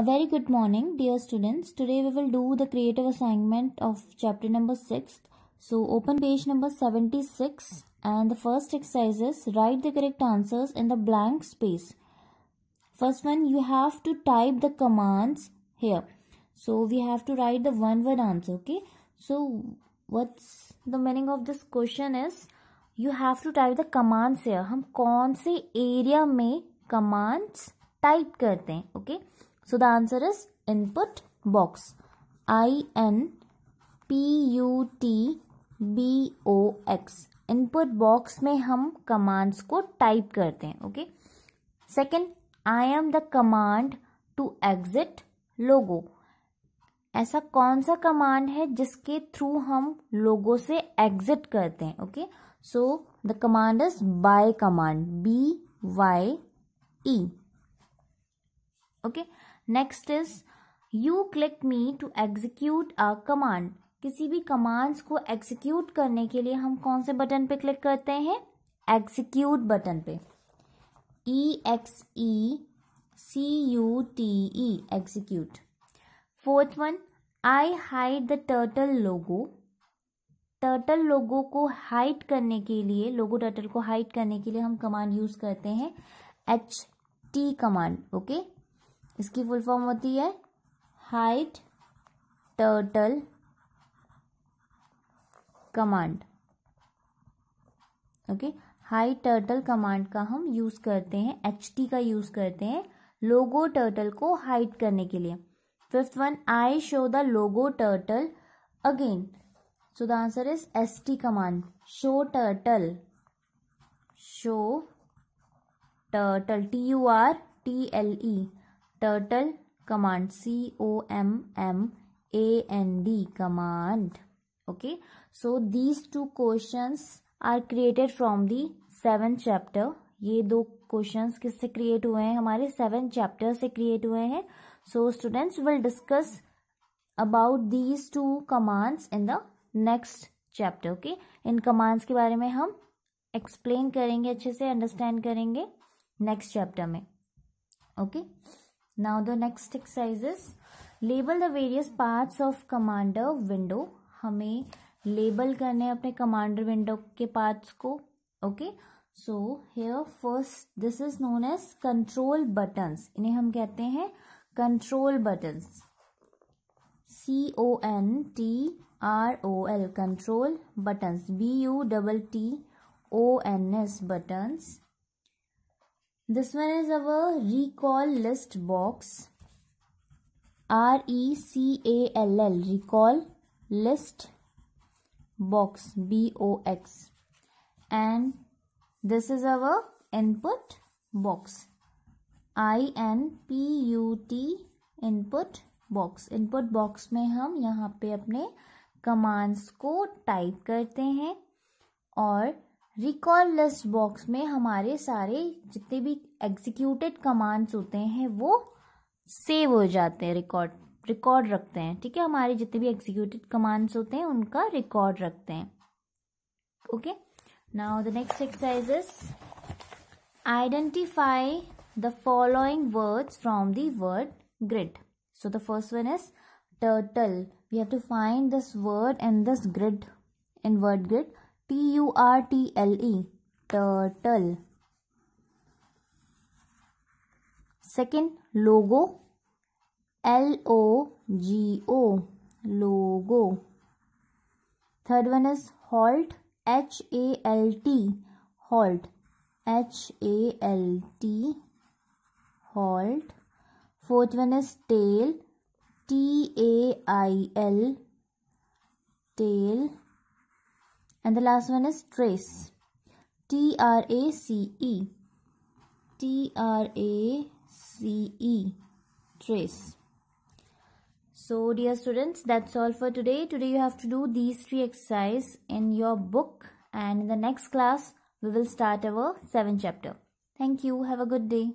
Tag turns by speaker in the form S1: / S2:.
S1: A very good morning dear students. Today we will do the creative assignment of chapter number 6. So open page number 76 and the first exercise is write the correct answers in the blank space. First one you have to type the commands here. So we have to write the one word answer okay. So what's the meaning of this question is you have to type the commands here. हम कौन area mein commands type karte hain? okay. So the answer is input box. I N P U T B O X input box में हम commands को type करते हैं okay second I am the command to exit logo ऐसा कौन सा command है जिसके थ्रू हम लोगो से एग्जिट करते हैं okay so the command is bye command B Y E okay next is you click me to execute a command किसी भी कमांड्स को एग्जीक्यूट करने के लिए हम कौन से बटन पे क्लिक करते हैं एग्जीक्यूट बटन पे E X E C U T E execute fourth one I hide the turtle logo turtle logo को हाइड करने के लिए लोगो टर्टल को हाइड करने के लिए हम कमांड यूज करते हैं एच टी कमांड ओके इसकी फुल फॉर्म होती है hide turtle command okay hide turtle command का हम यूज करते हैं एच टी का यूज करते हैं लोगो टर्टल को हाइट करने के लिए fifth one I show the logo turtle again so the answer is S T command show turtle show turtle T U R T L E turtle command C O M M A N D command okay so these two question are created from the seven chapter ये दो questions किससे create हुए हैं हमारे seven chapter से create हुए हैं so students will discuss about these two commands in the next chapter okay इन कमांड्स के बारे में हम एक्सप्लेन करेंगे अच्छे से अंडरस्टैंड करेंगे नेक्स्ट चैप्टर में okay okay? Now the next exercise is label the various parts of commander window. हमें लेबल करने अपने कमांडर विंडो के पार्ट्स को okay so here first this is known as control buttons इन्हें हम कहते हैं control buttons C O N T R O L control buttons B U double T O N S buttons this one is our recall list box r e c a l l recall list box b o x and this is our input box i n p u t input box input box में हम यहाँ पे अपने commands को type करते हैं और recall list box में हमारे सारे जितने भी एग्जीक्यूटेड कमांड्स होते हैं वो सेव हो जाते हैं रिकॉर्ड रिकॉर्ड रखते हैं ठीक है हमारे जितने भी एग्जीक्यूटेड कमांड्स होते हैं उनका रिकॉर्ड रखते हैं okay now the next exercise is identify the following words from the word grid so the first one is turtle we have to find this word and this grid in word grid T U R T L E turtle. Second logo L O G O logo. Third one is halt H A L T halt H A L T halt. Fourth one is tail T A I L tail and the last one is trace. T R A C E. T R A C E. Trace. So dear students, that's all for today. Today you have to do these three exercises in your book and in the next class we will start our 7th chapter. Thank you. Have a good day.